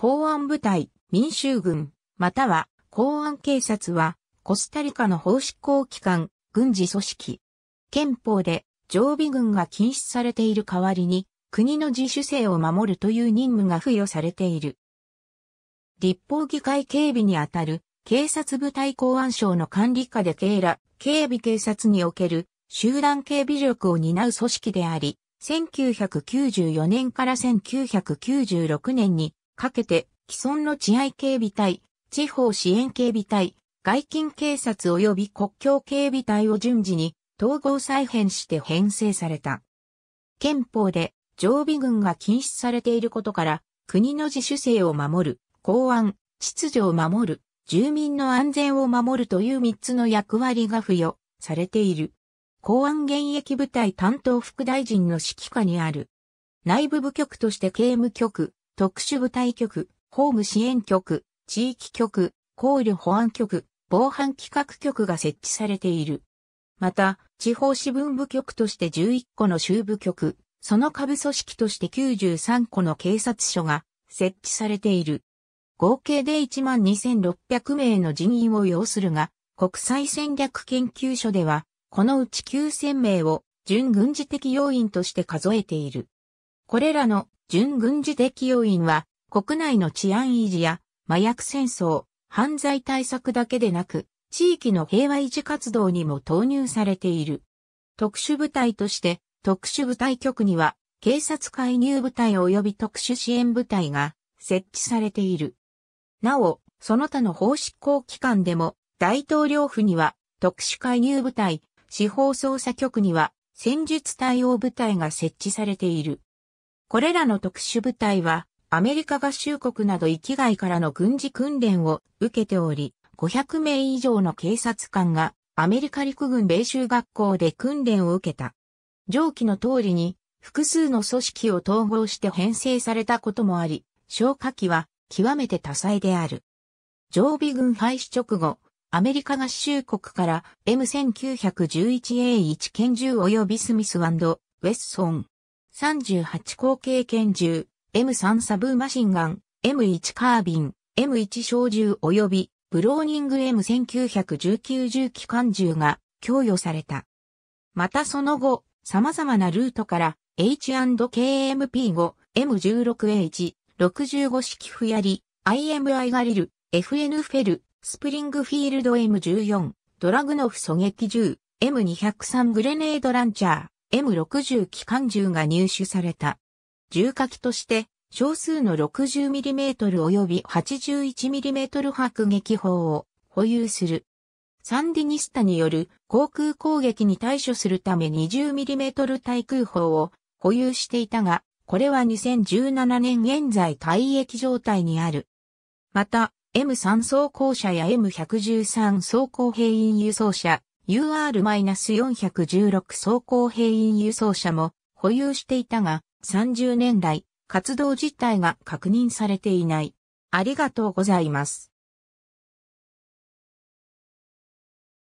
公安部隊、民衆軍、または公安警察は、コスタリカの法執行機関、軍事組織。憲法で常備軍が禁止されている代わりに、国の自主性を守るという任務が付与されている。立法議会警備にあたる警察部隊公安省の管理下で警ら、警備警察における集団警備力を担う組織であり、1994年から1996年にかけて、既存の治安警備隊、地方支援警備隊、外勤警察及び国境警備隊を順次に統合再編して編成された。憲法で常備軍が禁止されていることから、国の自主性を守る、公安、秩序を守る、住民の安全を守るという三つの役割が付与されている。公安現役部隊担当副大臣の指揮下にある。内部部局として刑務局、特殊部隊局、ホーム支援局、地域局、考慮保安局、防犯企画局が設置されている。また、地方支分部局として11個の州部局、その下部組織として93個の警察署が設置されている。合計で12,600名の人員を要するが、国際戦略研究所では、このうち9,000名を準軍事的要員として数えている。これらの準軍事的要因は、国内の治安維持や麻薬戦争、犯罪対策だけでなく、地域の平和維持活動にも投入されている。特殊部隊として、特殊部隊局には、警察介入部隊及び特殊支援部隊が設置されている。なお、その他の法執行機関でも、大統領府には特殊介入部隊、司法捜査局には戦術対応部隊が設置されている。これらの特殊部隊は、アメリカ合衆国など域外からの軍事訓練を受けており、500名以上の警察官がアメリカ陸軍米州学校で訓練を受けた。上記の通りに複数の組織を統合して編成されたこともあり、消火器は極めて多彩である。常備軍廃止直後、アメリカ合衆国から M1911A1 拳銃及びスミスウェッソン、38口径拳銃、M3 サブマシンガン、M1 カービン、M1 小銃及びブローニング M1919 銃機関銃が供与された。またその後、様々なルートから H&KMP5、m 1 6 h 65式フヤリ、IMI ガリル、FN フェル、スプリングフィールド M14、ドラグノフ狙撃銃、M203 グレネードランチャー、M60 機関銃が入手された。銃火器として少数の 60mm 及び 81mm 迫撃砲を保有する。サンディニスタによる航空攻撃に対処するため 20mm 対空砲を保有していたが、これは2017年現在退役状態にある。また、M3 装甲車や M113 装甲兵員輸送車、UR-416 走行兵員輸送車も保有していたが、30年代、活動実態が確認されていない。ありがとうございます。